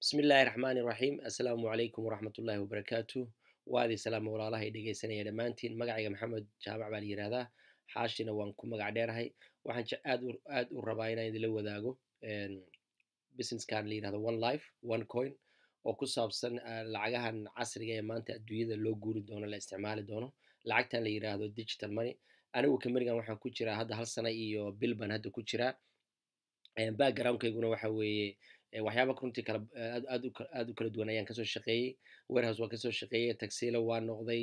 bismiillaahi raxmaani raxiim assalaamu calaykum waraxmat ullaahi wabarakaatu waadi salaam walaalahay dhegeysanaya dhammaantiin magacayga maxamed jaamac baa la yihahdaa xaashina waan ku magac dheerahay waxaan aad u rabaa inaan idinla wadaago businesskan la yihahdo one life one coin oo ku saabsan ah, lacagahan casriga ah ee maanta adduunyada loo guuri doono la isticmaali doono lacagtan la yihahdo digital money anigu kamerigan waxaan ku jiraa hadda hal sana iyo bilban baan hadda ku jiraa backgroundkayguna waxa weeye waxyaaba runtii kala aad u kala duwan ayaan kasoo shaqeeyey warehouse waan kasoo shaqeeyey taxila waa noqday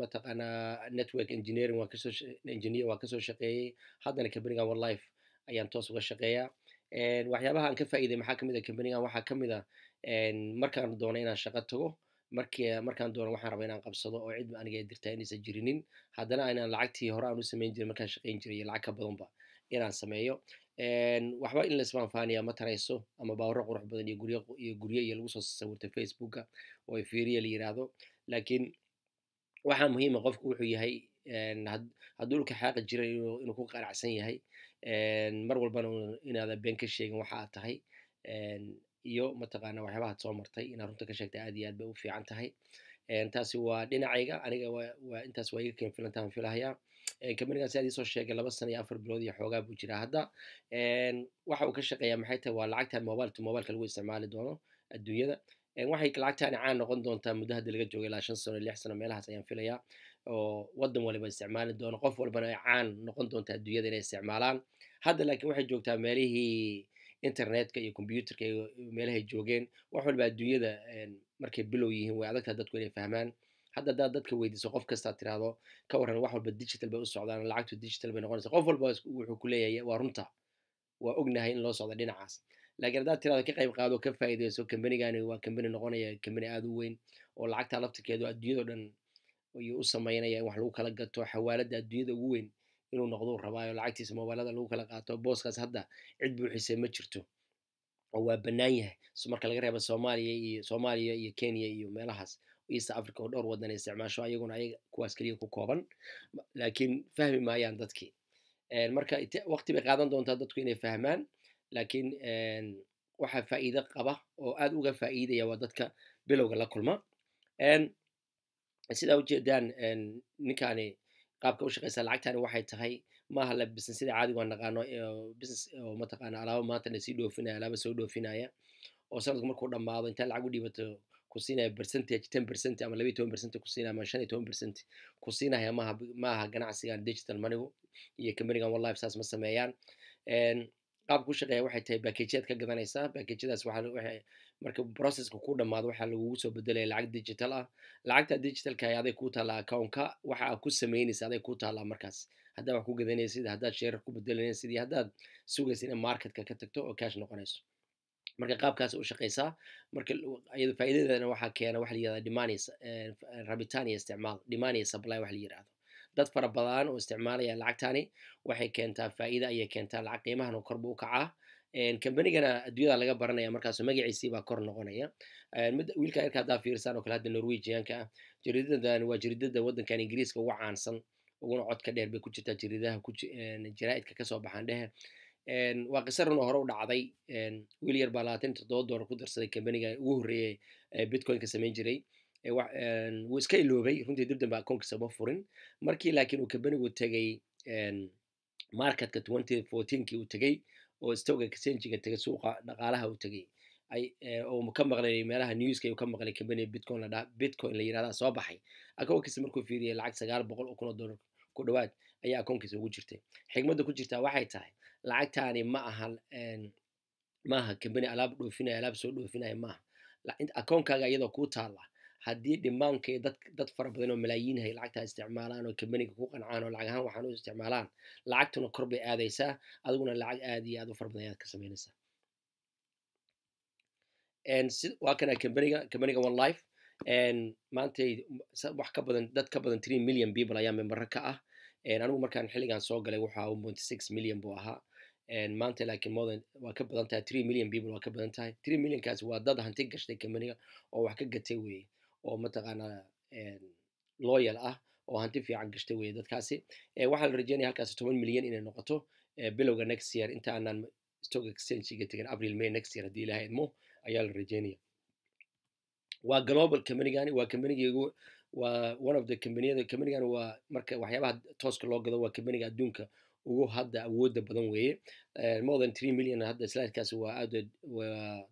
mataqaanaa network engineering waan kasoo engineer waan kasoo shaqeeyey haddana companigan one life ayaan toos uga shaqeeya waxyaabaha aan ka faa'iiday maxaa kamid a companigan waxaa kamid a markaan doono inaan shaqo tago markii markaan doono waxaan rabaa inaan qabsado oo cid aniga dirtaa inaysan jirinin haddana inaan lacagtii hore aan u samayn jirin markaan shaqayn jiray iyo lacag ka badanba inaan sameeyo waxba in laisbaanfaaniya ma tarayso ama baawro qurux badan iyo gurye iyo lagu soo sawirtay facebooka oo ay fiiriya la yiraahdo laakiin waxaa muhiima ah qofku wuxuu yahay hadduu dhulka xaaqi jira inuu ku qaracsan yahay mar walbana inaada been ka sheegin waxa aad tahay iyo mataqaana waxyaabaha ad soo martay inaad runta ka sheegta aad iyo aad bay u fiican tahay taasi waa dhinacayga aniga waa intaas waa iga keen filantaan filahayaa companigan ah si adiisoo sheegay laba sana iyo afar bilood iyo xoogaa buu jiraa hadda waxa uu ka shaqeeyaa maxay tahay waa lacagtan mobileta mobilka lagu isticmaali doono adduunyada waxay lacagtaani caan noqon doontaa muddo hadda laga jooga ilaa shan sano iyo lix sano meelahaas ayaan filayaa oo waddan waliba isticmaali doono qof walbana ay caan noqon doontaa adduunyada inay isticmaalaan hadda laakiin waxay joogtaa meelihii internetka iyo combyuterka meelahay joogeen wax walba adduunyada markay bilow yihiin way adagtaa dadku inay fahmaan hadda haddaad dadka weydiiso qof kastaad tiraahdo ka waran wax walba digital bay u socdaan lacagtu digital bay noqonaysa qof walba wuxuu ku leeyahay waa runta waa ognahay in loo socda dhinacaas laakiin haddaad tirahdo ka qayb qaado ka faa'iideyso kambanigani waa kambani noqonaya kambani aad u weyn oo lacagta laftirkeedu adduunyado dhan ayuu u sameynaya in wax lagu kala gato xawaalada adduunyada ugu weyn inuu noqdo u rabaayo lacagtiisa mobailada lagu kala qaato booskaas hadda cid buuxisay ma jirto oo waa bannaan yahay marka laga reeba soomaaliya iyo soomaaliya iyo kenya iyo meelahaas east africa oo dhowr wadan ay isticmaasho ayaguna kuwaas keliya ku kooban laakiin fahmi maayaan dadkii marka waqti bay qaadan doontaa dadku inay fahmaan laakiin waxaa faa'iido qaba oo aad uga faa'iidaya waa dadka bilowga la kulma sidaa ujeedaan ninkaani qaabka u lacagtaani waxay tahay maaha le business sida caadiga aan naqaano business oo mataqaana alaaba maanta la sii dhoofinaya alaaba soo dhoofinaya oo sanadku markuu dhammaado intaa lacag u dhiibato kusiinaya percentage ten percent ama labaiyo toban percent kusiinaya ama shan iyo toban percent kusiinaya maaha maaha ganacsigan digital manigu iyo companygan wallahi saas ma sameeyaan qaabka ku waxay tahay backageyaad ka gadanaysaa backageadaas waxaa marka processka ku dhamaado waxaa lagugu soo bedelaya lacag digital ah lacagta digitalka aday ku taalla accountka waxa aad ku samaynaysa aday ku taallaa markaas haddaad wax ku gadanaysid haddaad sheerar ku bedelanaysid iyo haddaad sugaysa inay marketka ka tagto oo cash noqonayso marka qaabkaas u shaqaysaa marka iyado waxaa keena waxa la yirahdaa demand e, isticmaal demand iyo waxa la dad fara badan oo isticmaalaya lacagtani waxay keentaa faa'iida ayay keentaa lacag qiimahana kor buu u kacaa combanigana adduunyada laga baranaya markaas magaciisii baa kor noqonaya mid wiilka yarka haddaa fiirsaan oo kale hadda norwegianka ah jariidadan waa jariidada waddankan ingiriiska ugu caansan uguna codka dheer bay ku jirtaa jariidaha jaraa'idka kasoo baxaan dhehe waa qisa run oo hore u dhacday wiil yar baa labaatan toddoba doolar ku darsaday kambaniga ugu horreeyey bitcoinka samayn jiray wuu iska iloobay runtii dib dambe akoonkiisa ma furin markii laakiin uu kambanigu tegay marketka twenty fourteenkii uu tegey oo stowga exchangiga tegay suuqa dhaqaalaha uu tegay oo ka maqlay meelaha newska ka maqlay kambani bitcoin la bitcoin la yirahdaa soo baxay akoonkiisa markuu fiiriyay lacag sagaal boqol oo kun oo dollar ku dhawaad ayaa akoonkiisa ugu jirtay xigmadda ku jirtaa waxay tahay lacagtaani ma aha maaha kambani alaab dhoofinaya alaab soo dhoofinaya maaha akoonkaaga iyadoo kuu taalla haddii dhimaanka dad dad fara badan oo malaayiin hay lacagtaa isticmaalaan oo kambaniga ku qancaan oo lacag ahaan waxaan u isticmaalaan lacagtuna kor bay aadaysaa adiguna lacag aad iyo aad u fara badan ayaad ka samaynaysaa waa kana ah kambaniga kambaniga one life maantay wax ka badan dad ka badan three million people ayaa membaro ka ah anigu markaan xilligan soo galay wuxuu one point six million buu ahaa maanta laakiin modern waa ka badan tahay three million people waa ka badan tahay three millionkaas waa dad hanti gashtay companiga oo wax ka gatay weye oo mataqaanaa loyal ah oo hanti fiican gashtay weye dadkaasi waxaa la rajeynaya halkaasi toban milyan inay noqoto bilowga next year inta aanaan stock exchange-ga april may next year haddii ilahay idmo ayaa la rajeynaya waa global companygani waa companigii waa one of the companiyada companygani waa marka waxyaabaha tooska loo gado waa companiga adduunka ugu hadda awooda badan weeye more than three million hadda slidekaas waa aad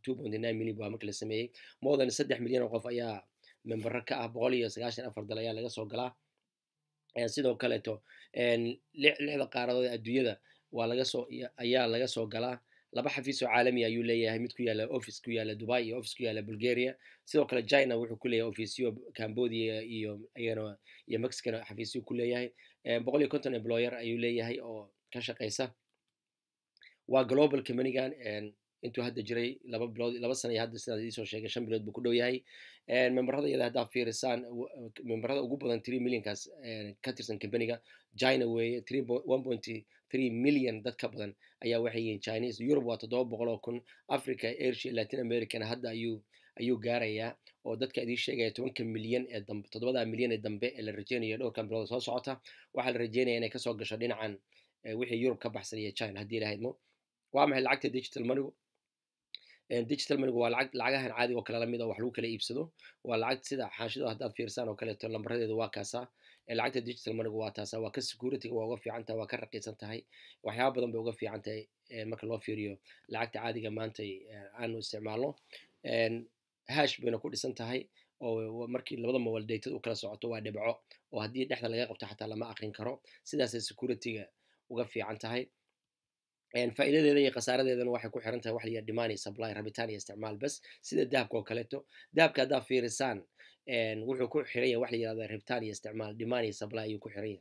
two point nine million baa marka la sameeyey more than saddex milyan oo qof ayaa membero ka ah boqol iyo sagaashan afar dal ayaa laga soo galaa sidoo kaleeto lixda qaaradood adduunyada waa lagasoo ayaa laga soo galaa laba xafiis oo caalami ayuu leeyahay mid ku yaala office ku yaala dubai iyo office ku yaala bulgaria sidoo kale china wuxuu ku leeyahay officeyo cambodia iyo iyana iyo mexican xafiisyo ku leeyahay boqol iyo konton employer ayuu leeyahay oo ka shaqeysa waa global companigan intuu hadda jiray laba bilood laba sana iyo hadda sidaad idiisoo sheegay shan bilood buu ku dhow yahay memberada iyada haddaa fiirisaan membarada ugu badan three millionkaas ka tirsan companiga china weeye three one point three million dad ka badan ayaa waxay yihiin chinese europe waa toddoba boqol oo kun africa asia latin americana hadda ayuu ayuu gaarayaa oo dadka idiin sheegaya tobanka milyan ee dambe toddobada milyan ee dambe ee la rajeynayo dhowrka bilooda soo socota waxaa la rajeynaya inay kasoo gasho dhinacan eh, wixii yurub ka baxsan iyo china haddii lahaydmo waa maxay lacagta digital manigu eh, digital manigu waa lacag lacagahan caadiga oo kale lamid ah oo wax lagu kala iibsado waa lacag sida xaashidoo haddaad fiirsaan oo kaleeto lambaradeedu waa kaasaa eh, lacagta digital manigu waa taasa waa ka security waa uga fiican waa ka raqiisan tahay waxyaaba badan bay uga fiican tahay marka loo fiiriyo lacagta caadiga maanta aanu isticmaalno hash bayna ku dhisan tahay oo markii labada mobile dated u kala socoto waa dhibco oo haddii dhexda laga qabto xataa lama aqrin karo sidaasay securityga uga fiican tahay faa'iidadeeda iyo khasaaradeedana waxay ku xiran tahay wax layaa demand iyo supply rabitaan iyo isticmaal bas sida dahabka oo kaleeto dahabka haddaa fiirisaan wuxuu ku xiran yahay wax la yirahda rabitaan iyo isticmaal demand iyo supply ayuu ku xiran yahay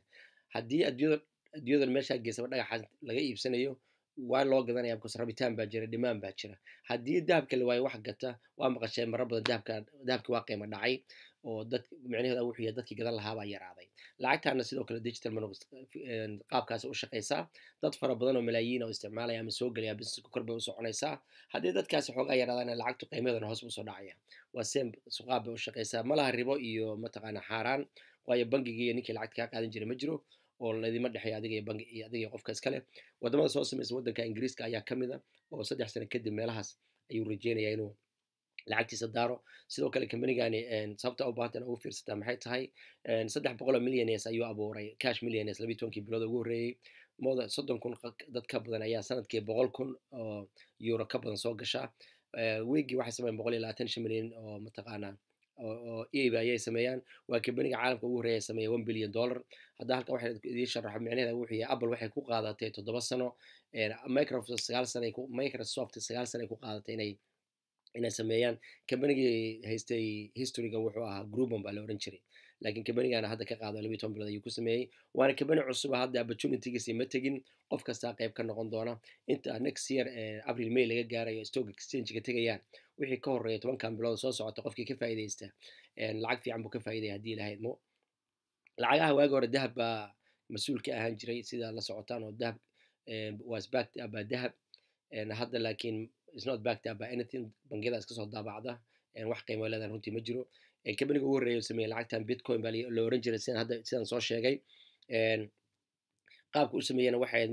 haddii adduunyadan meeshaa geysaba dhagaxa laga iibsanayo waa loo gadanaya markaas rabitaan baa jira dhimaan baa jira haddii dahabka la wax gata waa maqashay mara badan dahabka waa qiimo dhacay oo dad micnaheeda wuxuu yahay dadkii gadan lahaabaa yaraaday lacagtaana sidoo kale digital money qaabkaas u shaqaysaa dad fara badan oo malaayiin oo isticmaalaya ama soo gelaya businesska kor bay u haddii dadkaasi xoogaa yaraadaana lacagtu qiimadeedana hoos buu dhacaya waa same qaab bay u shaqaysaa malaha ribo iyo mataqaana xaaraan waayo bangigii iyo ninkii lacagta kaa qaadan jiray ma jiro oo laydima dhexey adiga iyo bangi iyo adiga qofka iskale wadamada soo sameysa wadanka ingiriiska ayaa ka mid a ah, oo saddex sano kadib meelahaas ayuu rajeynayaa inuu lacagtiisa daaro sidoo kale combanigani sababta u baahanta inaad ugu fiirsataa maxay tahay saddex boqol oo millionaires ayuu abuuray cash millionaires labii tobankii bilooda ugu horreeyey mooda soddon kun dad ka badan ayaa sanadkii boqol kun oo euro ka badan soo gashaa weygii waxay sameeyeen boqol iyo labaatan shan milyan oo mataqaanaa oo eba ayay sameeyaan waa kambaniga caalamka ugu horreya sameeya one billion dollar hadda halkan waxaan idiin sharaxo micnaheeda wuxuu yahay apple waxay ku qaadatay toddoba sano microsoft sagaal sano microsoft sagaal sano ay ku qaadatay inay inay sameeyaan kambanigii haystay historyga wuxuu ahaa groupon baa la oran jiray laakiin kambanigana hadda ka qaado labiyi toban bilood ayuu ku sameeyey waana kambani cusuba ah, hadda opportunitygiisi ma tegin qof kastaa qayb ka noqon doona inta next year april may laga gaarayo stock exchange tegayaan wixii ka horeeya tobankan bilood soo socota qofkii ka faaidaysta lacag fiican buu ka faaiday hadii lahayd mo lacagaha waagi hore dahab baa mas-uul ka ahaan jiray sidaad la socotaan oo dahab was backed up by dahab hadda laakiin isnot backt backed up by anything bangiyada iska soo daabacda wax qiimo leedahan runtii ma jiro kabaniga ugu horreeya sameeyay lacagtan bitcoin baa la oran jiray sidan hadda sidan soo sheegay qaabka u sameeyana waxay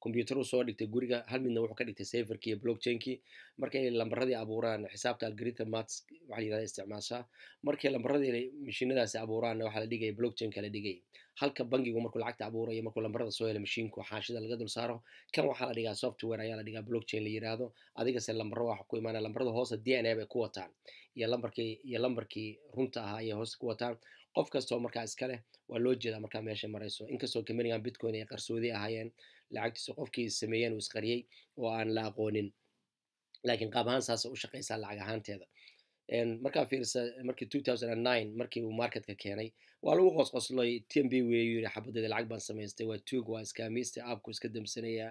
combyuter usoo dhigtay guriga hal midna wuxuu ka dhigtay saverkii iyo blockchainkii markay lambaradii abuuraan xisaabta algorithm mats waxaa la yirahda isticmaashaa markay lambaradii mashiinadaasi abuuraan waxaa la dhigaya blockchainka la dhigay halka bangigu markuu lacagta abuurayo markuu lambarada soo helo mashiinku xaashida laga dul saaro kan waxaa la dhigaa software ayaa la dhigaa blockchain la yiraahdo adigase lambaro waxa ah ku imaanaya lambarada hoose d n a bay ku wataan iyo lambarkii iyo lambarkii runta ahaa ayay hoose ku wataan qof kastoo markaa iska waa loo jeedaa markaa meesha marayso inkastoo kamanigan bitcoin ay qarsoodi ahaayeen lacagtiisu qofkii sameeyeen uu isqariyey oo aan la aqoonin laakiin qaab ahaan saasa u shaqaysaa lacag ahaanteeda markaa fiirsa markii two thousand and nine markii uu marketka keenay waa lagu qosqoslay tmb weeyu yiri xabadada lacag baan samaystay waa tuug waa iskaamiista aabku iska damsanaya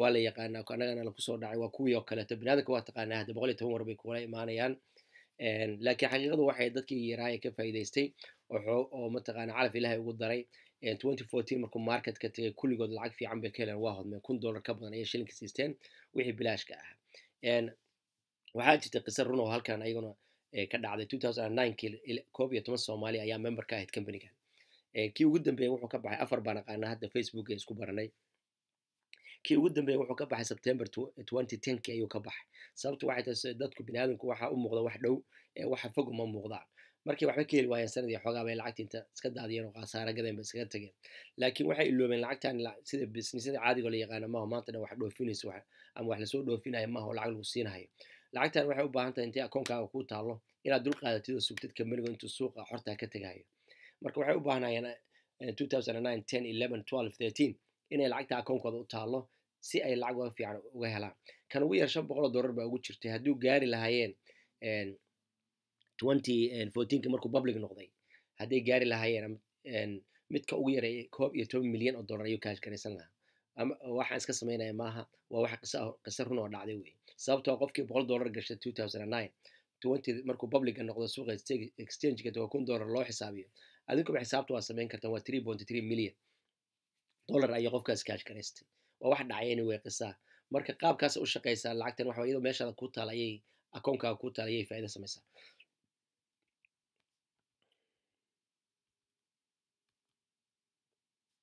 waa la yaqaanaa annagana lakusoo dhacay waa kuwii oo kaleeto biniaadamka waa taqaanaa hadda boqol iyo toban war bay kula imaanayaan laakiin xaqiiqadu waxay dadkii yaraa ee ka faa'iidaystay oo mataqaana calaf ilaahay ugu daray 2014 markuu marketka tegay kulligood lacag fiican bay ka heleen waa hodmeen kun dollar ka badan ayay shilinka siisteen wixii bilaashka ahaa waxaa jirta qisa run oo halkan ayaguna ka dhacday 2009 koob iyo toban soomaali ayaa member ka ahayd companigan kii ugu dambeeyey wuxuu ka baxay afar baan aqaana hadda facebook ee isku baranay kii ugu dambeeyey wuxuu ka baxay september ayuu ka baxay sababtu waxay tahay dadku bini aadamku waxa u muuqda wax dhow waxa fog uma muuqdaan markii waxba ka heli waayeen sanadii xoogaa bay lacagta inta iska daadiyeen oo khasaara gadeen ba iskaga tageen laakiin waxay iloobeen lacagtan sida bisnisyada caadiga la yaqaana maaho maanta dhan wax dhoofinayso ama wax lasoo dhoofinaya maaho lacag lagu siinahayo lacagtan waxay u baahan tahay intay akoonkaaga kuu taallo inaad dul qaadatid oo sugtid intuu suuqa xortaa ka tegayo marka waxay u baahanayeen eh, inay lacagta akoonkooda u taallo si ay lacag uga fiican uga helaan kan ugu yar shan boqol oo baa ugu jirtay hadduu gaari lahaayeen eh, 2014 markuu public noqday hadday gaari lahaayeen midka ugu yaray koob iyo toban milyan oo dollar ayuu kaashkaraysan lahaa ama waxaan iska samaynaya maaha waa wax qiso run oo dhacday wey sababtoo ah qofkii boqol dollar gashay two thousand and nine twenty markuu publica noqdo suuqa exchangeka waa kun dollar loo xisaabiyo adinkuba xisaabta waa samayn kartaan waa three point three million dollar ayay qofkaas kaashkaraystay waa wax dhacay anyway qisaa marka qaabkaas u shaqaysaa lacagtan waxa iyadoo meeshaada ku taal ayay akoonkaaga ku taal ayay faa'iido samaysaa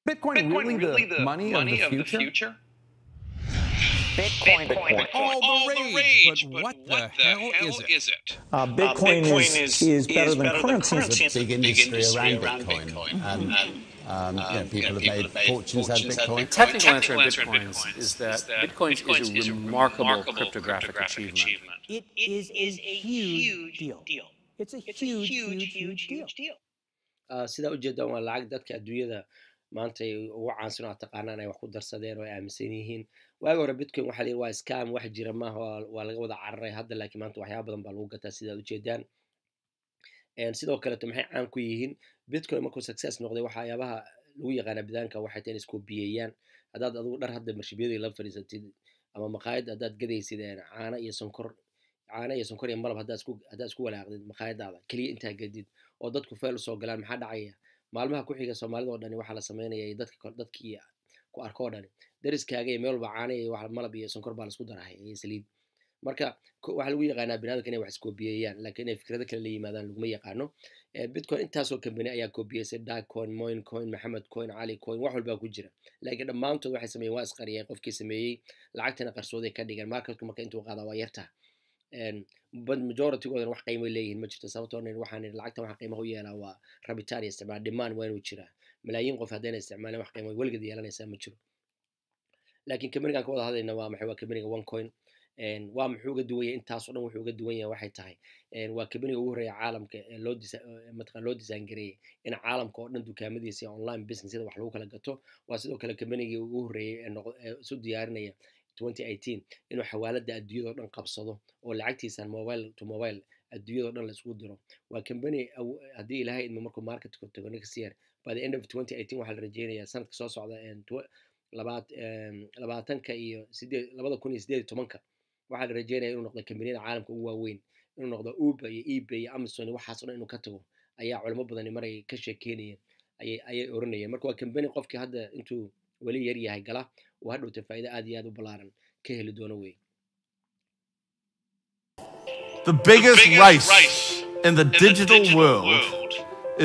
Bitcoin, Bitcoin really, really the, the money, money of, the, of future? the future? Bitcoin, Bitcoin, Bitcoin. All, the rage, but, but what, what the, the hell, hell is it? Is it? Uh, Bitcoin, uh, Bitcoin is, is, better is than better currency. Than currency. It's a big industry, big industry around, around Bitcoin. Bitcoin. Mm-hmm. And, um, um, you people, you have, people made have fortunes, fortunes out of Bitcoin. The Technical, technical answer to Bitcoin Bitcoins is that Bitcoin Bitcoins is a remarkable, remarkable cryptographic, cryptographic achievement. achievement. It is a huge deal. deal. It's a it's huge, huge, huge, huge deal. Uh, sidaa ujeedaa waa lacag dadka adduunyada maanta ugu uga caansan oo taqaanaan ay wax ku darsadeen oo ay aaminsan yihiin waagi hore bitcoin waxa layihi waa scam wax jira maaha waa laga wada cararay hadda laakiin maanta waxyaaba badan baa lagu gataa sidaad ujeedaan sidoo kaleeto maxay caan ku yihiin bitcoin markuu success noqday waxyaabaha lagu yaqaana bidaanka waxay tahay in isku biyayaan haddaad adugu dhar hadda marshibyadii la fadhiisatid ama maqaayad haddaad gadaysid caano iyo sonkor caano iyo sonkor iyo malab haddaad isku walaaqdid maqaayadaada keliya intaa gadid oo dadku feel usoo galaan maxaa dhacaya maalmaha ku xiga soomaalida oo dhani waxaa la sameynaya dadkii ku arko oo dhani dariskaaga iyo meel bacaane iyo malab iyo sonkor baa laisku darahay iyo saliid marka waxaa lagu yaqaanaa binaadamka inay wax iskoobiyeeyaan laakiin inay fikrado kale la yimaadaan laguma yaqaano bitcoin intaasoo company ayaa koobiyeysay moin moincoin maxamed coin cali coin wax walbaa ku jira laakiin dhammaantood waxay sameeyeen waa isqariyeen qofkii sameeyey lacagtana qarsooday ka dhigeen marketku marka intuu qaada waa yartaa majoritigoodan wax qiimay leeyihiin ma jirto sababtoo ah waxaan lacagta waxaa qiimaha u yeelaa waa rabitaan iyo isticmaal demand waa inuu jiraa malaayiin qof haddayna isticmaaleen wax qiima weligeed yeelanaysaa ma jiro laakiin kamanigan ka wada hadlayna waa maxay waa kamaniga one coin waa muxuu uga duwan yahay intaas oo dhan wuxuu uga duwan yahay waxay tahay waa kabaniga ugu horreeya caalamka ee loo mataqan loo design gareeyey in caalamka oo dhan dukaamadiisa online businessyada wax lagu kala gato waa sidoo kale kabanigii ugu horreeyey ee soo diyaarinaya inuu xawaalada adduunyadao dhan qabsado oo lacagtiisan mobile to mobile adduunyado dhan la diro waa company haddii ilaahay idmo markuu market kortago next year by the end of waxaa la rajeynayaa sanadka soo socda labaatanka iyo sideed labada kun iyo sideed tobanka waxaa la rajeynaya inuu noqdo kambaniyada caalamka ugu waaweyn inuu noqdo uber iyo ebay iyo amazon iyo waxaas o dhan inuu ka tago ayaa culimo badani maray ka sheekeynayeen ayay oranayeen marka waa company qofkii hadda intuu weli yaryahay gala faa'iido aad iyo aad u ballaaran ka heli doono wey The biggest, the biggest race, race in the, in digital, the digital world, world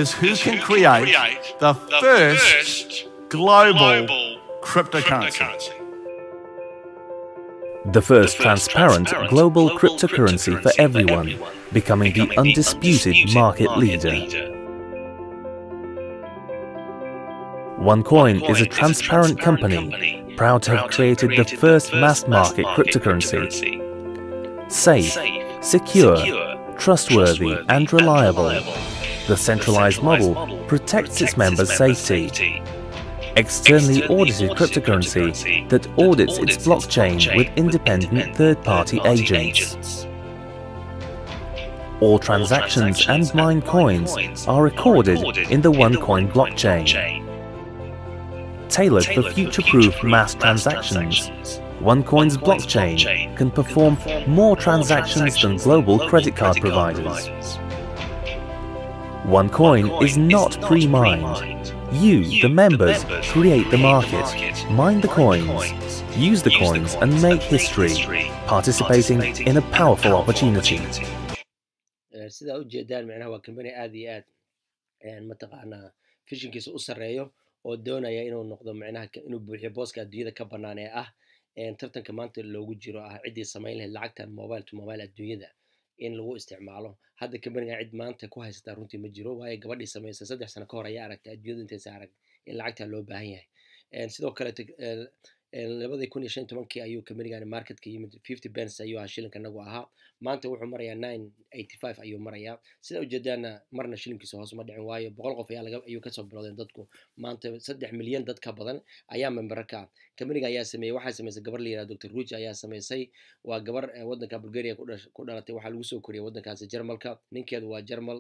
is who can create, create the, first global, global cryptocurrency. cryptocurrency. The first transparent, transparent global, global cryptocurrency, cryptocurrency for everyone, for everyone becoming, becoming the undisputed, undisputed market, market leader. leader. OneCoin, is a transparent, is a transparent company, company proud to have created the first mass market cryptocurrency. Safe, secure, trustworthy and reliable, the centralized model protects its members' safety. Externally audited cryptocurrency that audits its blockchain with independent third-party agents. All transactions and mine coins are recorded in the OneCoin blockchain tailored for future-proof mass transactions. OneCoin's blockchain can perform more transactions than global credit card providers. OneCoin is not pre-mined. You, the members, create the market, mine the coins, use the coins and make history, participating in a powerful opportunity. Eh, oo doonaya inuu noqdo macnaha inuu buuxiyo booska adduunyada ka banaan ee ah tartanka maanta loogu jiro ah ciddii samayn lahayd lacagtan mobile to mobile adduunyada in lagu isticmaalo hadda kambaniga cid maanta ku haysata runtii ma jiro waayo gabadhii samaysa saddex sano ka hor ayaa aragtay adduunyada intaysa arag in lacagtan loo baahan yahay sidoo kaleet labadii kun iyo shan tobankii ayuu kamerigan marketka yimid fifty pence ayuu ahaa shilinka anagu ahaa maanta wuxuu marayaa nine eighty five ayuu marayaa sida ujeedaana marna shilinkiisa hoos ma dhicin waayo boqol qof ayaa ayuu kasoo bilowdeen dadku maanta saddex milyan dadka badan ayaa membera ka ah kameriga ayaa sameeyey waxaa samaysay gabar la yihahdo dor ruuj ayaa samaysay waa gabar eh, waddanka bulgaria ku dhalatay waxaa lagu soo koriyay waddankaasi jermalka ninkeedu waa jermal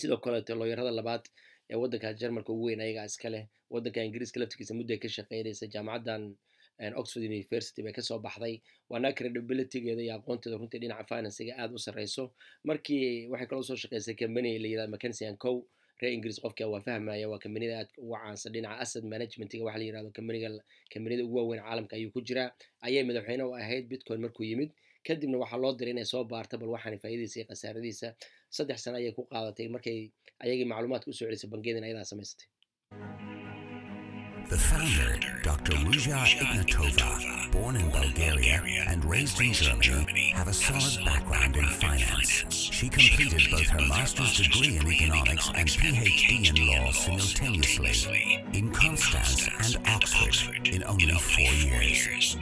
sidoo kaleeto looyarada labaad ee wadanka jarmalka ugu weyn ayagaa iska leh wadanka ingiriiska laftigiisa mudday ka shaqeynaysa jaamacadan oxford university bay kasoo baxday waana credibilitygeeda iyo aqoonteeda runtii dhinaca financyga aada u sarreyso markii waxay kaloo soo shaqeysay company layirahda mackensian cow reer ingiriis qofka waa fahmaya waa kambanida aad uga caansan dhinaca asset managementga waxa la yirahdo kambaniga kambanida ugu waaweyn caalamka ayuu ku jiraa ayay madaxweyne u ahayd bitcoin markuu yimid kadibna waxaa loo diray inay soo baarta bal waxaana faa'iidadiisa iyo khasaaradiisa saddex sano ayay ku qaadatay markay ayagii macluumaadka usoo celisay samaysatay The founder, Dr. Ruja Ignatova, born in Bulgaria and raised in Germany, have a solid background in finance. She completed both her master's degree in economics and PhD in law simultaneously in Constance and Oxford in only four years.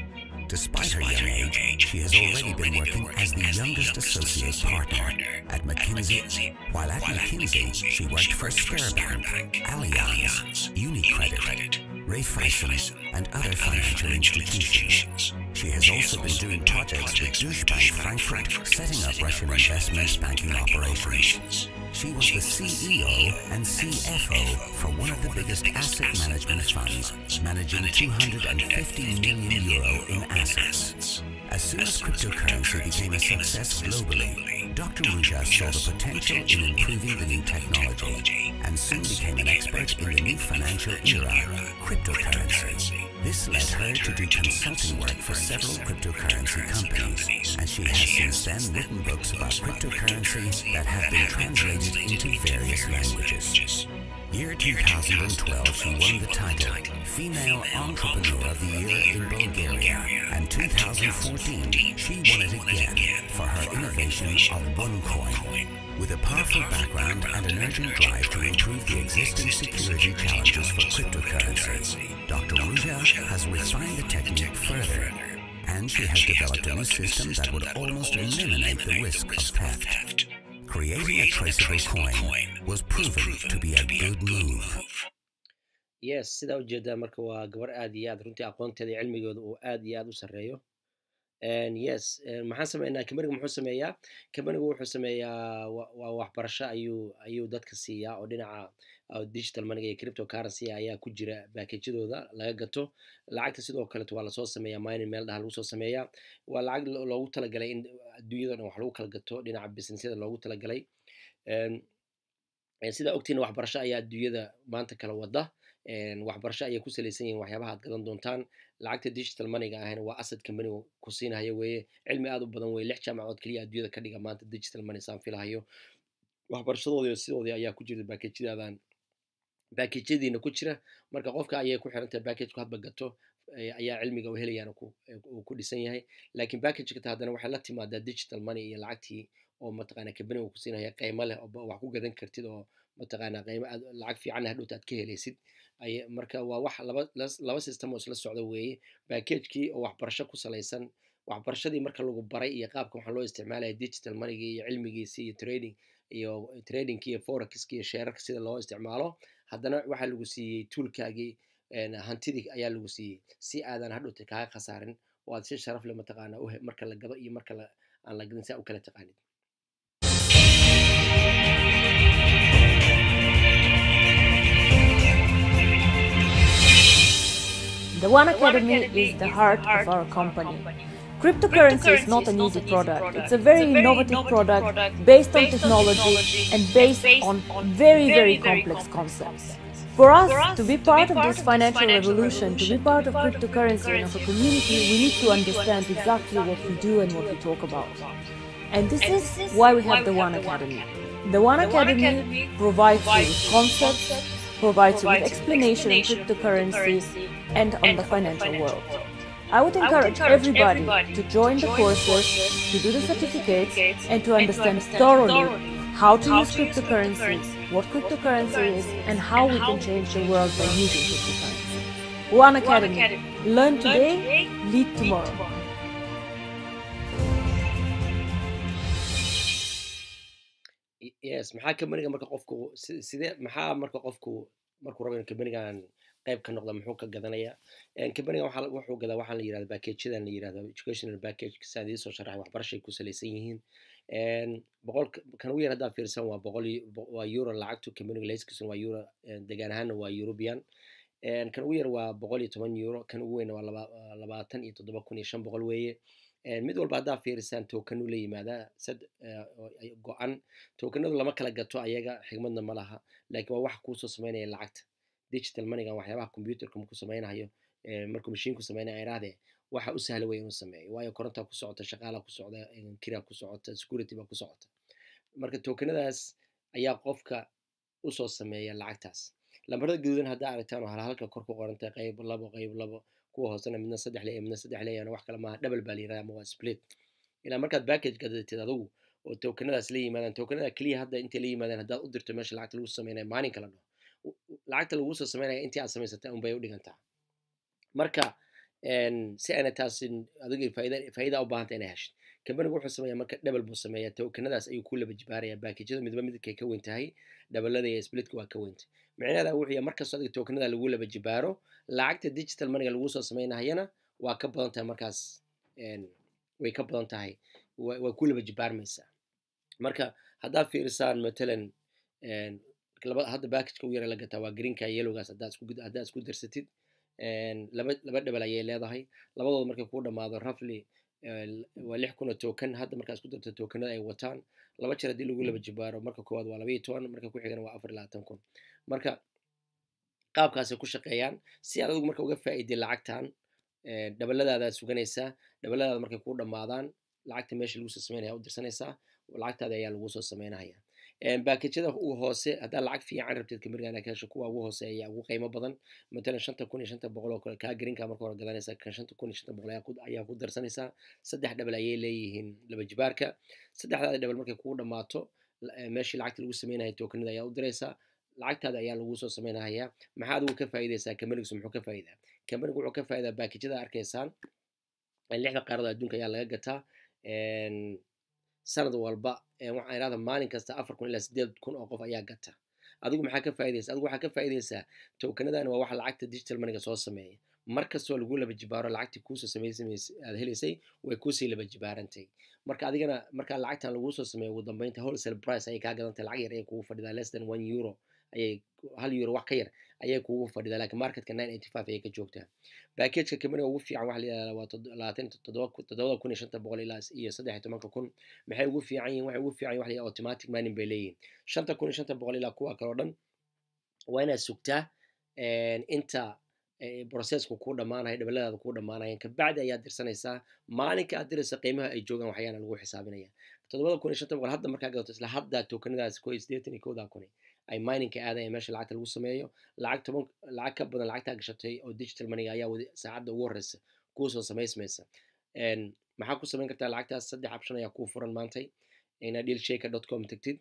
Despite, Despite her young age, age she has she already, already been working, working as the as youngest, youngest associate, associate partner, partner at McKinsey, McKinsey. while at while McKinsey, McKinsey, she worked she for Sparebank, Allianz, Allianz, Unicredit, Unicredit Raiffeisen, and other, financial institutions. She has, she has also been doing projects with Deutsche Bank Frankfurt, setting up Russian investment banking operations. She was the CEO and CFO for one of the biggest asset management funds, managing 250 million euro in assets. As soon as cryptocurrency became a success globally, Dr. Ruja saw the potential in improving the new technology and soon became an expert in the new financial era, cryptocurrency. This led her to do consulting work for several cryptocurrency companies, and she has since then written books about cryptocurrency that have been translated into various languages. Year 2012, she won the title Female Entrepreneur of the Year in Bulgaria, and 2014, she won it again for her innovation of OneCoin. With a powerful background and an urgent drive to improve the existing security challenges for cryptocurrencies, Dr. Ruja has refined the technique further, and she has developed a new system that would almost eliminate the risk of theft, creating a traceable coin was proven to be a good move yes sidaa u jeedaa marka waa gabar aad iyo aad runtii aqoonteeda iyo cilmigooda uu aad iyo aad u sarreeyo yes eh, maxaan sameynaa kamaniga muxuu sameeyaa kamanigu wuxuu sameeyaa waa waxbarasho ayuu ayuu dadka siiyaa oo dhinaca ah, digital maniga iyo crypto currency ayaa ku jira baakejadooda laga gato lacagta sidoo kaleto waa lasoo sameeyaa mining meel dhaha lagu soo sameeyaa waa lacag loogu talagalay in adduunyadoo dhan wax lagu kala gato dhinaca businessyada loogu talagalay sidaa ogtiin waxbarasho ayaa adduunyada maanta kala wada waxbarasho ayay ku salaysan yihiin waxyaabaha ad gadan doontaan lacagta digital moneyga ahna waa asadka maniga ku siinahaya weeye cilmi aad u badan weye lix jaamacood keliya adduunyada ka dhiga maanta digital money saan filahayo waxbarashadoodii sidoodii ayaa ku jirta baakejyadaadan baakejyadiina ku jira marka qofka ayay ku xirantahay baakejku hadba gato Eh, ayaa cilmiga u helayaan uu eh, ku dhisan yahay lakin packagekata haddana waxay la timaadaa digital money iyo lacagtii oo mataqana kabeni uu kusiinaya qeymo leh oo wax ku gadan kartid oo mataqana qeymo aad lacag fiicanna hadhowta aad ka helaysid marka waa wax laba system oo isla socda weeye packagekii oo waxbarasho ku salaysan waxbarashadii marka lagu baray iyo qaabka waxaa loo isticmaalaya digital monigii iyo cilmigiisii iyo trading iyo tradingki iyo forexiski iyo sheerarka sida loo isticmaalo haddana waxaa lagu siiyey tuulkaagii hantidii ayaa lagu siiyey si aadan khasaarin oo aad si mataqaana marka la iyo marka aan la gadin u kala taqaanid The One Academy is the heart of our company. Cryptocurrency is not an easy product. It's a very innovative product based on technology and based on very, very complex concepts. For us, For us, to be part, to be part of this financial, financial revolution, revolution, to be part, of cryptocurrency and of a community, we need to understand exactly what we do and what we talk about. And this is why we have the One Academy. The One Academy, Academy provides you with concepts, provides you with explanation on cryptocurrency and on the financial world. I would encourage everybody to join the courses, to do the certificates, and to understand thoroughly how to use cryptocurrency what cryptocurrency is, and how we can change the world by using cryptocurrency. One Academy. Learn today, lead tomorrow. yes maxaa companiga marka qofku sidee maxaa marka qofku markuu rabo inuu companigan qayb ka noqda muxuu ka gadanaya companigan waxaa wuxuu gadaa waxaa la yirahdaa packageyadan la yirahdo educational package saan sharaxay waxbarashay ku salaysan yihiin boqolkan ugu yar haddaa fiirsan waa boqol waa euro lacagtu companiga waa euro degaan ahaanna waa european kan ugu yar waa boqol iyo toban euro kan ugu weynna waa labaatan iyo toddoba kun iyo shan boqol weeye mid walba haddaa fiirisaan tokenu la yimaadaa sad go-an tokenadu lama kala gato ayaga xigmadna ma laha lakin waa wax kuusoo sameynaya lacagta digital manigan waxyaabaha computerka mku samaynayo markuu mashiinku samaynayo ayrahdee waxa u sahla weya inuu sameeyo waayo korontaa ku socota shaqaalaa ku socda kiraa ku socota security baa ku socota marka tokenadaas ayaa qofka usoo sameeya lacagtaas lambarada gaduudan haddaa aragtaan oo halhalka kor ku qorantay qayb labo qayb labo kuwa hoosena midna saddex le midna saddex leeyana wax kale maaha double baa layirahda ama waa split ilaa markaad package gadateed adugu oo tokenadaas la yimaadaan tokenada keliya hadda intay la yimaadaan haddaad u dirto meesha lacagta lagu sameynaya maalin kala dhaho lacagta lagu soo sameynaya intii aad samaysatay unbay u dhigantaa marka si aana taas adiga faa'iida u baahanta inay heshin kambanigu wuxuu sameeyaa marka dhebel buu sameeyaa tokenadaas ayuu ku laba jibaarayaa baakijyadu midba midkay ka weyn tahay dhabalada iyo splitka waa ka weynta micnaheeda wuxuu yahay markastoo adiga tokenada lagu laba jibaaro lacagta digital maniga lagu soo samaynahayana waa ka badan tahay markaas way ka badan tahay waa ku laba jibaarmaysaa marka haddaad fiirisaan matalan hadda baakijka u yara la gataa waa greenka yelowgaas haddaa isku darsatid laba laba ayay leedahay labadooda markay ku dhamaado rafli waa lix kun oo token hadda markaa isku darto tokenada ay wataan laba jeer haddii lagu hmm. laba jibaaro marka koowaad waa labaiyo toban marka ku xigana waa afar labaatan kun marka qaabkaasay ku shaqeeyaan si aad adigu marka uga faa'iiday lacagtan dhabaladaadaad suganaysaa dhabaladaada markay ku dhamaadaan lacagta meesha lagu soo samaynaya u dirsanaysaa lacagtaada ayaa laguu soo samaynaya baakejyada ugu hoose haddaa lacag fiican rabteed kamergana kuwa ugu ayaa ugu qiimo badan matalan shanta kun iyo shanta boqol oo kale kaa gerinkaa marka hore gadanaysa kan shanta kun iyo shanta boqol ayaa ku darsanaysaa saddex dhabal ayay leeyihiin laba jibaarka saddexdaada dhabal markay kugu dhammaato meeshii lacagta lagu sameynaya tokenada ayaa u diraysaa lacagtaada ayaa lagu soo sameynhayaa maxaa adigu ka faa'idaysaa kambanigsu muxuu ka faa'idaa kambanigu wuxuu ka faa'idaa baakejyada arkaysaan lixda qaarada adduunka ayaa laga gataa sanad walba waxaan waxaanirahda maalin kasta afar kun ilaa sideed kun oo qof ayaa gata adigu maxaa ka faa'idaysa adigu waxaa ka faa'ideysaa tokenadani waa waxa lacagta digital maniga soo sameeya mar kastoo lagu laba jibaaro lacagtii kuusoo samaysamaysa aad helaysay way kuusii laba jibaarantay marka adigana markaa lacagtan laguu soo sameeyo ugu dambaynta wholesale price ayay kaa gadantay lacag yar ayay kugu fadhidaa less than one euro ayay hal euro wax ka yar ayay kugu fadhidaa laakiin marketka nine eighty five ayay ka joogtaa backageka kamida ugu fiican waxa layidhahdaa waa labaatan toddobada kun iyo shanta boqol ilaa iyo saddex iyo tobanka kun maxay ugu fiican yihiin waxay ugu fiican yihin automatic mining bay leeyihiin shanta kun iyo shanta boqol ilaa kuwa kale oo dhan waa inaad sugtaa inta processku kuu dhammaanaya dhebaladaada kuu dhammaanayaan kabacdi ayaa dirsanaysaa maalinka aad diraysa qiimaha ay joogaan waxyaana lagu xisaabinaya toddobada kun iyo shanta boqol hadda markaa gadato isla hadda tokenadaas ko iyo iyo koodaa kun ay mining ka aadaya meesha lacagta lagu sameeyo lacagta lacag ka badan lacagta gashatay oo digital money ayaa wadi saacadda ugu horreysa kuusoo soo samaysmaysa maxaa ku samayn kartaa lacagtaas saddex abshan ayaa kuu furan maantay inaad dealshaker dot com tagtid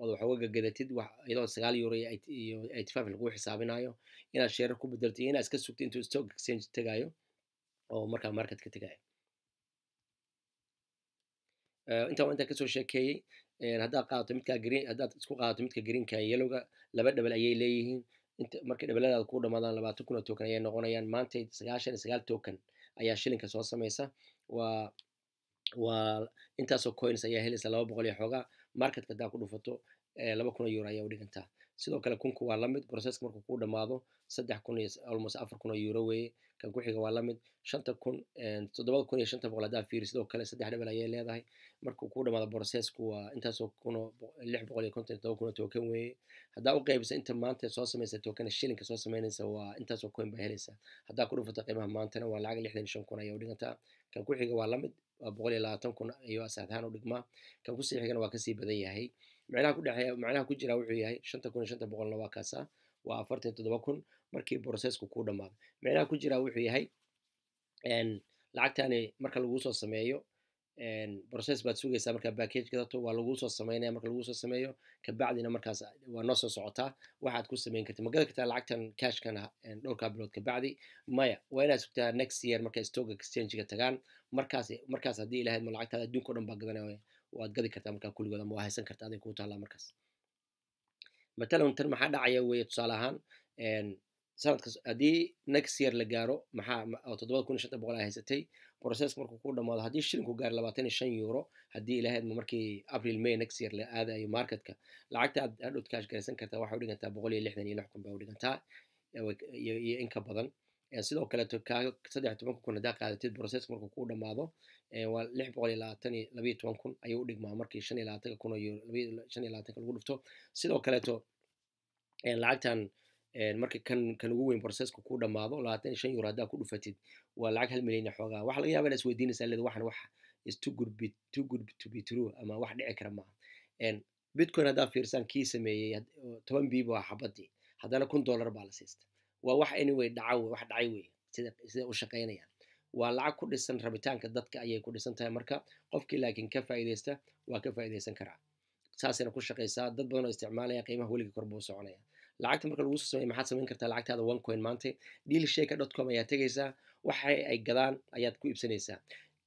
ood wax uga gagatid iyadoo sagaal euro iyo eighty five lagu xisaabinayo inaad sheerar ku bedeltid inaad iska sugtid intuu stock exchange tegayo oo markaa market ka tegayo intaa intaa kasoo sheekeeyey haddaad qaadato midkaa green haddaad isku qaadato midka greenka yelowga laba dhabal ayay leeyihiin inta markay dhabaladaada kuu dhamaadaan labaatan kun oo token ayay noqonayaan maantay sagaashan iyo sagaal token ayaa shilinka soo samaysa waa waa intaasoo coins ayaa helaysa laba boqol iyo xoogaa marketka hadaa ku dhufato laba kun euro ayaa udhigantaa sidoo kale kunku waa lamid processka markuu ku dhamaado saddex kun iyo almost afar kun oo euro weeye kan ku xiga waa lamid shanta kun toddobada kun iyo shanta boqol haddaa fiiri sidoo kale saddex dhibal ayay leedahay markuu ku dhamaado processku waa intaasoo kun oo lix boqol iyo konton todoba kun oo token weeye haddaa u qaybisa inta maanta soo samaysa token shilinka soo samaynaysa waa intaasoo coin baa helaysa haddaa ku dhufata qiimaha maantana waa lacag lixdan shan kun ayaa udhigantaa kan ku xiga waa lamid waa boqol iyo labaatan kun ayuu asax ahaan kan kusii xigana waa kasii badan yahay micnaha ku dhexeeya macnaha ku jira wuxuu yahay shanta kun iyo shanta boqolna waa kaasaa waa afartan iyo toddoba kun markii processku kuu dhamaado micnaha ku jira wuxuu yahay lacagtani marka laguu soo sameeyo process baad sugaysaa marka gadato waa lagusoo samaynaya marka lagusoo sameeyo kabacdina markaas waa noo soo socotaa waxaad ku sameyn karta ma gadan kartaa lacagtan cashkan dhowrkaa bilood kabacdi maya waa inaad sugtaa next year marka stock exchangega tagaan markaas markaas haddii ilahayd ma lacagtaada adduunka o dhan baa gadanaya waad gadi kartaa markaa kulligood ama waa haysan karta adig kuu taalaa markaas matalan tan maxaa dhacaya weeye tusaale ahaan sanadkas haddii next year la gaaro maxaa haysatay process markuu ku dhamaado haddii shilinku gaar labaatan iyo shan euro haddii ilaahad markii april may next year la aadayo marketka lacagta aad hadhowd kaash garaysan kartaa waxay udhigantaa boqol iyo lixdan iyo lix kun bay udhigantaa iyo in badan sidoo kaleeto kaaga saddex toban kun haddaa qaadatid process markuu ku dhamaado waa lix boqol iyo labaatan iyo labayo toban kun ayuu udhigmaa markii shan iyo labaatanka kun shan iyo labaatanka lagu dhufto sidoo kaleeto lacagtan marka kan kan ugu weyn processka ku dhamaado labaatan iyo shan euro haddaa ku dhufatid waa lacag hal milyan xoogaa waxa laga yaba inaad isweydiinaysaa leed waxan wax is too good to be true ama wax dhici kara maaha bitcoin haddaa fiirsaan kii sameeyey toban biib waa xabadii haddana kun dollar baa la siista waa wax anyway dhaca wax dhacay wey sida sida u shaqaynayaan waa lacag ku dhisan rabitaanka dadka ayay ku dhisan tahay marka qofkii laakiin ka faa'iidaysta waa ka faa'iidaysan karaa saasayna ku shaqaysaa dad badan oo isticmaalaya qiimaha weliga kor buu soconaya lacagta marka lagu sameey maxaad samayn kartaa lacagtaada one coin maanta dealshaker dot com ayaa tegaysaa waxa ay gadaan ayaad ku iibsanaysaa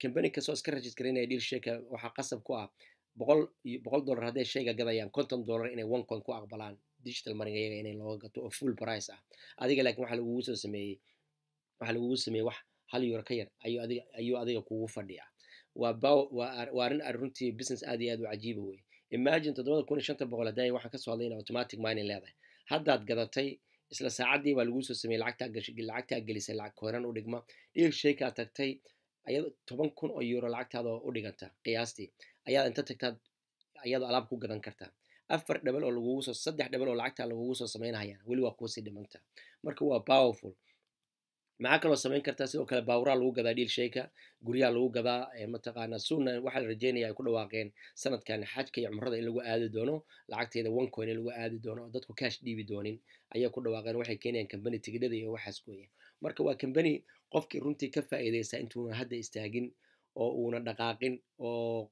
company kastoo iska registraynaya dealshaker waxaa qasab ku ah boqol boqol dollar hadday shayga gadayaan konton dollar inay one coin ku aqbalaan digital maring iyaga inay looga gato oo full price ah adiga laakiin waxaa lagugu soo sameeyey waxaa lagugu sameeyey wax hal euro ka yar ayuu adiga ayuu adiga kugu fadhiya waa baw waa arrin runtii business aad iyo aad u cajiiba wey imagine toddobada kun iyo shanta boqol hadday waxaan kasoo hadlayna automatic mining leedahay haddaad gadatay isla saacaddii baa laguu soo sameeyey lacagtaa gelisay lacag kooran u dhigma dhiig sheekaa tagtay toban kun oo euro lacagtaada u dhiganta qiyaastii ayaad inta tagtaad ayaad alaab ku gadan kartaa afar dhebal oo lagugu soo saddex dhebal oo lacagtaa lagugu soo samaynahayaa weli waa kuusii dhimanta marka waa powerful maxaa kaloo samayn kartaa sidoo kale baawuraa lagu gadaa dhiilshayka guryaha lagu gadaa mataqaana sunna waxaa la rajeynaya ay ku dhawaaqeen sanadkan xajka iyo cumrada in lagu aadi doono lacagteeda one coin in lagu aadi doono oo dadku cash dhiibi doonin ayay ku dhawaaqeen waxay keenayaan kambani tigidhada iyo waxaas weeye marka waa kambani qofkii runtii ka faa'iidaysta intuuna hadda istaagin oo uuna dhaqaaqin oo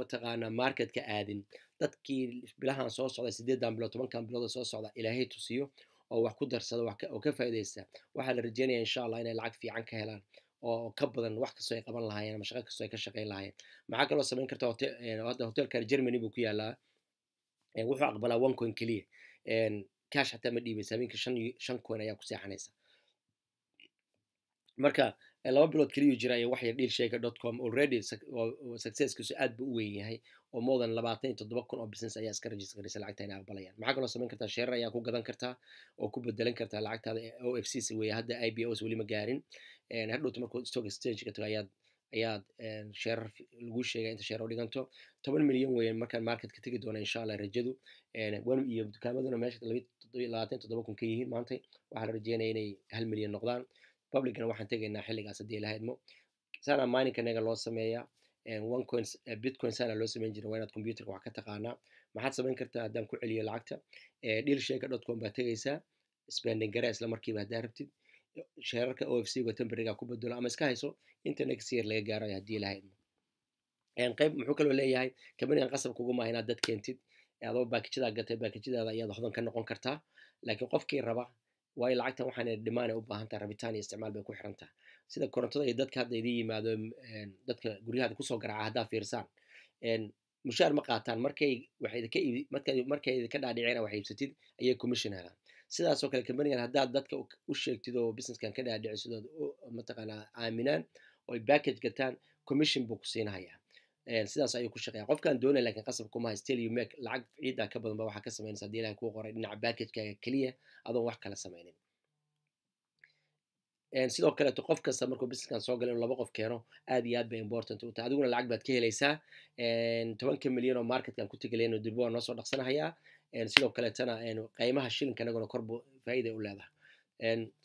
mataqaana marketka aadin dadkii bilahan soo socda sideedan bilood tobankan bilood soo socda ilaahay tusiyo oo wax ku darsada oo ka faa'idaysta waxaa la rajeynaya insha allah inay lacag fiican ka helaan oo ka badan wax kastoo ay qaban lahaayeen ama shaqo kastoo ay ka shaqeyn lahaayeen maxaa kaloo samayn karta hadda hotelkan germany buu ku yaalaa wuxuu aqbalaa one coin keliya cash hataa ma dhiibaysa habeenkii shan shan coin ayaa ku seexanaysa marka laba bilood keliyu jira iyo waxyar dhiil sheega dot com already successkiisu aad buu u weyn yahay oo more than labaatan iyo toddoba kun oo business ayaa iska register garaysa lacagta inay aqbalayaan maxaa kaloo samayn kartaa sheerar ayaa ku gadan kartaa oo ku bedelan kartaa lacagtaada o f c c hadda i b os weli ma gaarin hadhowta markuu stock exchange ka tago ayaad ayaad sheerar lagu sheegaa inta sheero dhiganto toban milyan weeyaan markaan marketka tegi doona insha allah rajadu iyo dukaamaduna meesha labaatan toddoba kun ka yihiin maanta waxaa la rajeynaya inay hal milyan noqdaan publicana waxaan tegaynaa xilligaas haddii ilaha idmo saana mininka inaga loo sameeya onecoin eh, bitcoin saana loo sameyn jira waa inaad computerka wax ka taqaanaa maxaad samayn kartaa haddaan ku celiyo lacagta eh, dealshaka dot com baa tegaysaa spending gara isla markiiba haddaa rabtid sheerarka o f c ga temberiga ku bedelo ama iska hayso inta next year laga gaarayo haddii ilaha idmo qayb muxuu kaloo leeyahay kabanigan qasab kugu inaad dad keentid adoo baakijadaa gatay baakijadeeda ayaad hodan ka noqon kartaa laakiin qofkii raba waayo lacagtan waxaana dhimaan u baahantaha rabitaan iyo isticmaal bay ku xirantaha sida korontada iyo dadka hadda idin yimaado dadka guryahada kusoo garaaca haddaad fiirsaan mushaar ma qaataan markay markay idinka dhaadhiceen wax iibsatid ayay commission helaan sidaasoo kale kambanigan haddaad dadka u sheegtid oo businesskan ka dhaadhicisid ood mataqaanaa aaminaan oy package gataan commission buu ku siinahayaa sidaas ayuu ku shaqeeya qofkaan doonaya lakin qasab kuma haystel you make lacag ciidaa ka badan ba waxaa ka samaynaysa hadii ilahay kuu qoray dhinaca backagekaaga keliya adoon wax kala samaynin sidoo kaleeto qof kasta markuu businesskan soo gala inuu laba qof keeno aad iyo aad bay important u tahay adiguna lacag baad ka helaysaa tobanka milyan oo marketkan ku tegelayno durbi waa noo soo dhaqsanahayaa sidoo kaleetana qiimaha shilinkanaguna korbu faa'iida u leedahay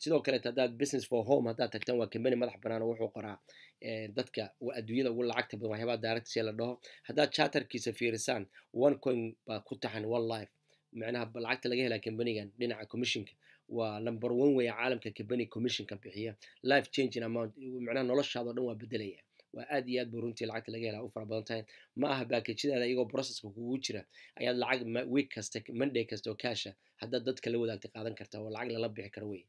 sidoo kaleet hadaad business for home hadaad tagtaan waa cambany madax banaano wuxuu qoraa dadka adduunyada ugu lacagta badan waxyaabaa daaragtiisa la dhaho haddaad charterkiisa fiirisaan one coin baa ku taxan one life macnaha lacagta laga helaa cambanigan dhinaca commissionka waa number one weya caalamka cambany commissionka bixiya life changing amount macnaha noloshaado dhan waa bedelaya waa aad iyo aad bu runtii lacagta laga hela u fara badan tahay ma aha bakajadeeda iyagoo processka kugu jira ayaad lacag week kasta monday kasta oo kasha haddaad dadka la wadaagta qaadan kartaa oo lacag lala bixi karo wey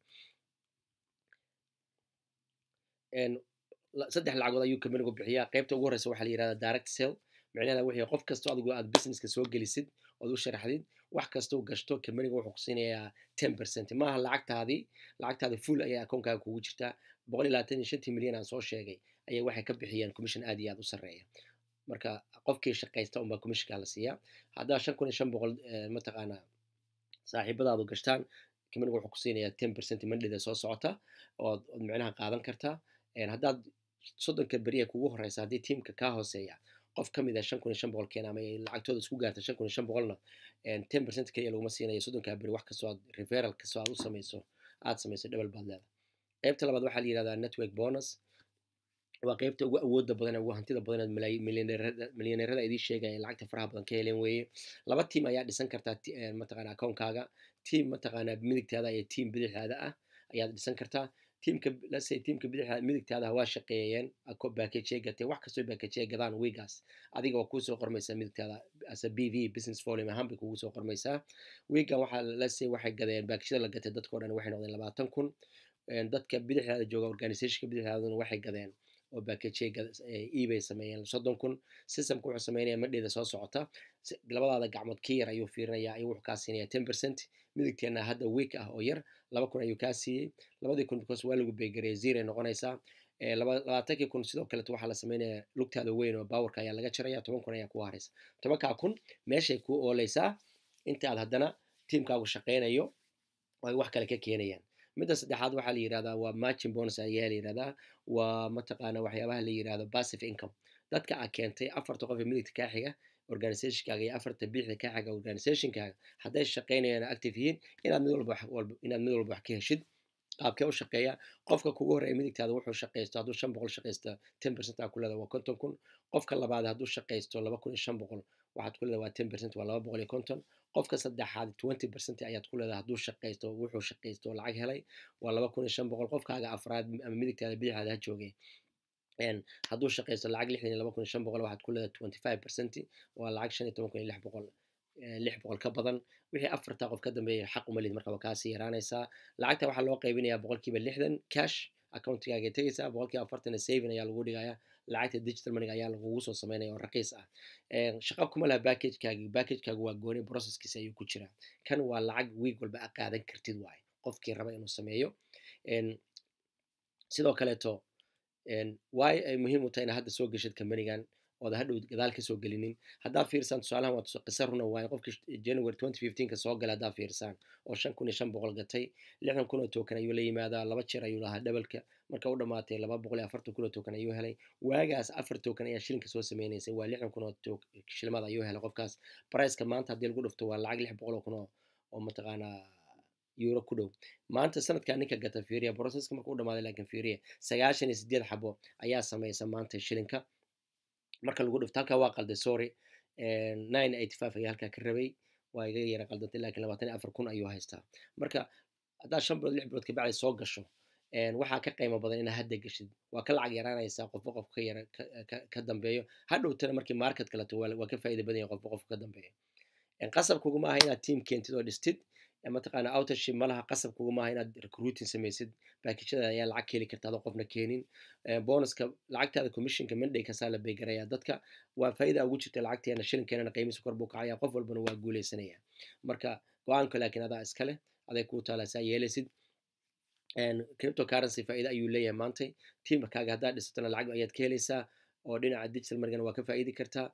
saddex lacagood ayuu companigu bixiyaa qaybta ugu horeysa waxaa la yirahdaa direct sale micnaheeda wixii qof kastoo adigu aad businesska soo gelisid ood u sharaxdid wax kastoo gashto companiga wuxuu kusiinayaa ten percent maaha lacagtaadii lacagtaadi full ayaa akoonkaaga kugu jirtaa boqol iyo labaatan iyo shantii milyan aan soo sheegay ay waxay ka bixiyeen commission aad iyo aad u sareeya marka qofkii shaqaysta unbaa commissionka la siiyaa haddaa shan kun iyo shan boqol mataqaana saaxiibadaadu gashtaan kimanigu wuxuu ku siinayaa ten percent mandhida soo socota ood ood micnaha qaadan kartaa haddaad soddonka beriya kugu horeysa haddii tiamka kaa hooseeya qof ka mid ah shan kun iyo shan boqol keena ama lacagtooda isku gaarta shan kun iyo shan boqolna ten percent keliya laguma siinayo soddonkaa beri wax kastoo aad referal aad u samayso aad samayso dhebel baad leedahay qaybta labaad waxaa la yidhahdaa network bonus waa qaybta ugu awooda badan ugu hantida badan milyaneerada idii sheegaya lacagta faraha badan ka heleen weye laba tiam ayaa dhisan kartaa mataqana account-kaaga tiam mataqaana midigtaada iyo tiam bidixdaada ah ayaad dhisan kartaa tiamka lase tiamka bidixda midigtaada waa shaqeeyeen backagey gatee wax kastoo backagey gadaan wiigaas adiga waa kuusoo qormaysaa midigtaada asa b v business volume ahaan bay kugu soo qormaysaa wiigan waxaa lase waxay gadeen backageyada la gatay dadkao dhan waxay noqdeen labaatan kun dadka bidixdaada jooga organizationka bidixdaaduna waxay gadeen oo bakajeega ebay sameeyeen soddon kun systemka wuxuu sameynaya madheeda soo socota labadaada gacmood ka yar ayuu fiirinaya ayuu wuxuu kaa siinaya ten percent midigteena hadda week ah oo yar laba kun ayuu kaa siiyey labadii kun because waa lagu beegareeyay zero ay noqonaysaa labaatankii kun sidoo kaleeto waxaa la sameynaya lugtaada weyn oo bawarka ayaa laga jaraya toban kun ayaa kugu haraysa tobankaa kun meeshay ku ooleysaa inta aad haddana tiimkaagu shaqeynayo ay wax kale ka keenayaan midda saddexaad waxaa la yidhahdaa waa margin bonus ayaa la yidhahdaa waa mataqaana waxyaabaha la yirahdo passive income dadka a keentay afarta qof ee midigta kaa xiga organizationkaaga iyo afarta biixda kaxiga organizationkaaga hadday shaqaynayaan active yihiin inaad mid walba mid walba wax ka heshid qaabkee u shaqeeya qofka kugu horreeya midigtaada wuxuu shaqeysto hadduu shan boqol shaqeysto ten percent aa ku leeda waa konton kun qofka labaad hadduu shaqaysto laba kun iyo shan boqol waxaad ku leeda waa ten percent waa laba boqol iyo konton qofka saddexaad twenty percent ayaad ku leedahay hadduu shaqaysto wuxuu shaqaysto lacag helay waa laba kun iyo shan boqol qofkaaga afraad ama midigtaada bidixaada ha joogay hadduu shaqaysto lacag lixdan iyo laba kun iyo shan boqol waxaad ku leedahay twenty five percent waa lacag shan iyo toban kun iyo lix boqol lix boqol ka badan wixii afartaa qof ka dambeeya xaq umalid marka waa kaasii yaraanaysaa lacagta waxaa loo qaybinayaa boqolkiiba lixdan cash accountigaaga tegaysaa boqolkiiba afartan saving ayaa lagu dhigayaa lacagta digital moneyga ayaa lagugu soo sameynaya oo raqiis ah shaqab kuma laha packagekaagii packagekaagu waa gooni processkiisa ayuu ku jiraa kan waa lacag wiig walba a qaadan kartid waaye qofkii raba inuu sameeyo sidoo kaleeto why ay muhiim u tahay inaad hadda soo geshid companigan oda hadhow gadaal kasoo gelinin haddaa fiirsan tusaalahan waa qisa runa waaye qofka january ka soo gala haddaa fiirsaan oo shan kun iyo shan boqol gatay lixdan kun oo token ayuu la yimaadaa laba jeer ayuu lahaa dhabalka marka u dhamaatay laba boqol iyo afartan kun oo token ayuu helay waagaas afar token ayaa shilinka soo sameynaysay waa lixdan kun oo shilmada ayuu helay qofkaas briceka maanta haddii lagu dhufto waa lacag lix boqol oo kun oo mataqaanaa euro ku dhow maanta sanadkaa ninka gata fiiriya broceska markuu u dhamaaday laakiin fiiriya sagaashan iyo sideed xabo ayaa samaysa maanta shilinka marka lagu dhufto halkaa waa qalday sorry nine eighty five ayaa halkaa ka rabay waa iga yara qaldantay lakin labaatan iyo afar kun ayuu haystaa marka haddaad shan bilood lix bilood kabacdi soo gasho waxaa ka qiimo badan inaa hadda geshid waa ka lacag yaraanaysaa qofba qof ka yara ka dambeeyo dhowtana markii market kaleto waa ka faa'iida badan yahay qofba qof ka dambeeyo qasab kuguma aha inaad team keentid oo dhistid mataqaana outership malaha qasab kugumaaha inaad recruiting samaysid baakijada ayaa lacag heli karta adoo qofna keenin bonuska lacagtaada commissionka monday kasaa la beegaraya dadka waa faaida ugu jirta lacagteena shilinkeena qiimihiisa kor buu kacaya qof walbana waa guuleysanaya marka go-aanka laakiin adaa iska leh aday kuu taalaasaa yeelaysid cryptocurrency faa'iida ayuu leeyahay maantay tiimkaaga haddaa dhisatona lacag ayaad ka helaysaa oo dhinaca digital margan waa ka faa'iidi kartaa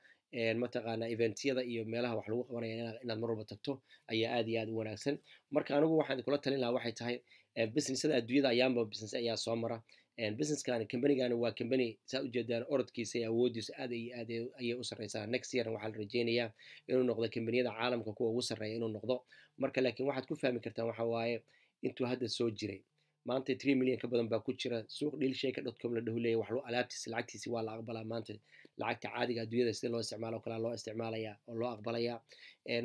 mataqaana eventyada iyo meelaha wax lagu qabanaya inaad marwalba tagto ayaa aad iyo aad u wanaagsan marka anigu waxaan kula talin lahaa waxay tahay businessada adduunyada ayaanba business ayaa soo mara businesskaani combanygani waa combany saa ujeedaan orodkiisa iyo awoodiisa aad iyo aad ayay u sarreysaa next yearna waxaa la rajeynayaa inuu noqdo combaniyada caalamka kuwa ugu sarreeya inuu noqdo marka laakiin waxaad ku fahmi kartaan waxa waaye intuu hadda soo jiray maanta tree million ka badan baa ku jira suuq dheelsheeka dotcom la dhaho leeya wax alaabtiisa lacagtiisi waa la aqbalaa maanta lacagta caadiga adduunyada sida loo isticmaalo kala loo isticmaalayaa oo loo aqbalaya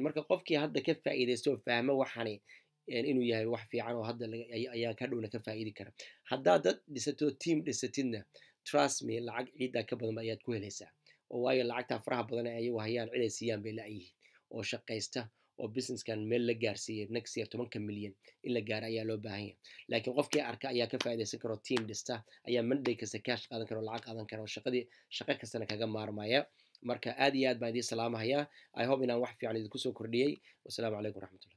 marka qofkii hadda ka faa'iidaysto fahmo waxani inuu yahay wax fiican oo hadda ayaa ka dhowna ka faaiidi kara haddaad dad dhisato team dhisatidna trust me lacag ciiddaa ka badanba ayaad ku helaysaa oo waayo lacagtaa faraha badan ee ayagu hayaan ciday siiyaan bay la'yihiin oo shaqaysta oo businesskan meel la gaarsiiyay next year tobanka milyan in la gaara ayaa loo baahan yahay laakiin qofkii arka ayaa ka faa'idaysan karo team dista ayaa monday kasta cash qaadan karo lacag qaadan karo shaqadii shaqo kastana kaga maarmaya marka aad iyo aad baan idiin salaamahayaa i hope inaan wax fiican idinku soo kordhiyey wasalaamu calaykum raxmatullah